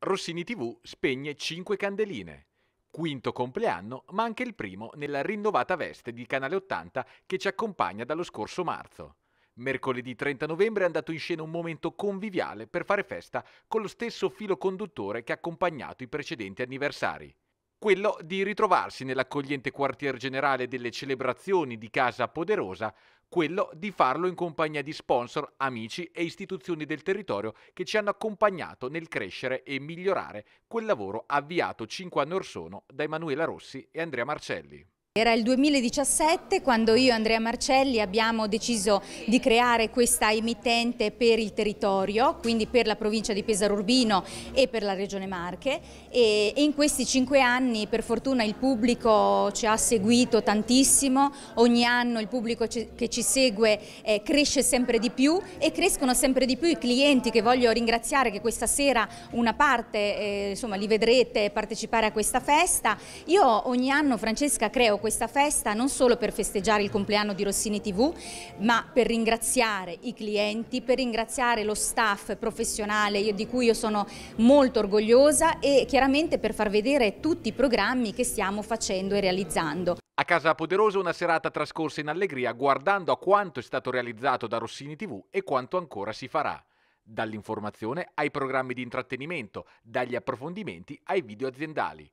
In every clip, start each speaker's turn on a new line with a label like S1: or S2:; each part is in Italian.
S1: Rossini TV spegne 5 candeline. Quinto compleanno, ma anche il primo nella rinnovata veste di Canale 80 che ci accompagna dallo scorso marzo. Mercoledì 30 novembre è andato in scena un momento conviviale per fare festa con lo stesso filo conduttore che ha accompagnato i precedenti anniversari. Quello di ritrovarsi nell'accogliente quartier generale delle celebrazioni di Casa Poderosa quello di farlo in compagnia di sponsor, amici e istituzioni del territorio che ci hanno accompagnato nel crescere e migliorare quel lavoro avviato cinque anni or sono da Emanuela Rossi e Andrea Marcelli.
S2: Era il 2017 quando io e Andrea Marcelli abbiamo deciso di creare questa emittente per il territorio, quindi per la provincia di Pesaro Urbino e per la regione Marche e in questi cinque anni per fortuna il pubblico ci ha seguito tantissimo, ogni anno il pubblico che ci segue eh, cresce sempre di più e crescono sempre di più i clienti che voglio ringraziare che questa sera una parte, eh, insomma li vedrete partecipare a questa festa. Io ogni anno Francesca creo questa festa non solo per festeggiare il compleanno di Rossini TV, ma per ringraziare i clienti, per ringraziare lo staff professionale di cui io sono molto orgogliosa e chiaramente per far vedere tutti i programmi che stiamo facendo e realizzando.
S1: A Casa Poderosa una serata trascorsa in allegria guardando a quanto è stato realizzato da Rossini TV e quanto ancora si farà dall'informazione ai programmi di intrattenimento, dagli approfondimenti ai video aziendali.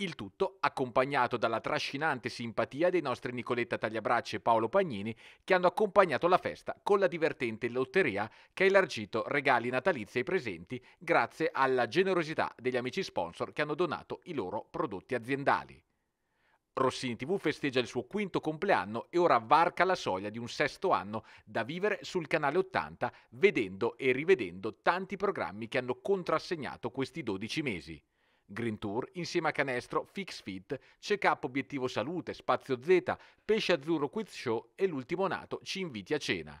S1: Il tutto accompagnato dalla trascinante simpatia dei nostri Nicoletta Tagliabracci e Paolo Pagnini che hanno accompagnato la festa con la divertente lotteria che ha elargito regali natalizi ai presenti grazie alla generosità degli amici sponsor che hanno donato i loro prodotti aziendali. Rossini TV festeggia il suo quinto compleanno e ora varca la soglia di un sesto anno da vivere sul canale 80 vedendo e rivedendo tanti programmi che hanno contrassegnato questi 12 mesi. Green Tour insieme a Canestro, Fix Fit, CK Obiettivo Salute, Spazio Z, Pesce Azzurro Quiz Show e l'ultimo nato ci inviti a cena.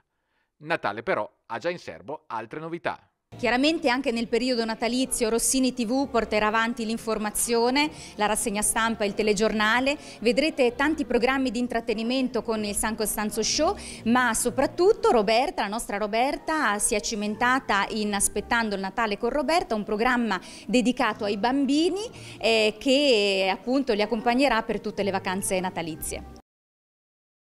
S1: Natale però ha già in serbo altre novità.
S2: Chiaramente anche nel periodo natalizio Rossini TV porterà avanti l'informazione, la rassegna stampa, e il telegiornale, vedrete tanti programmi di intrattenimento con il San Costanzo Show, ma soprattutto Roberta, la nostra Roberta, si è cimentata in Aspettando il Natale con Roberta, un programma dedicato ai bambini eh, che appunto li accompagnerà per tutte le vacanze natalizie.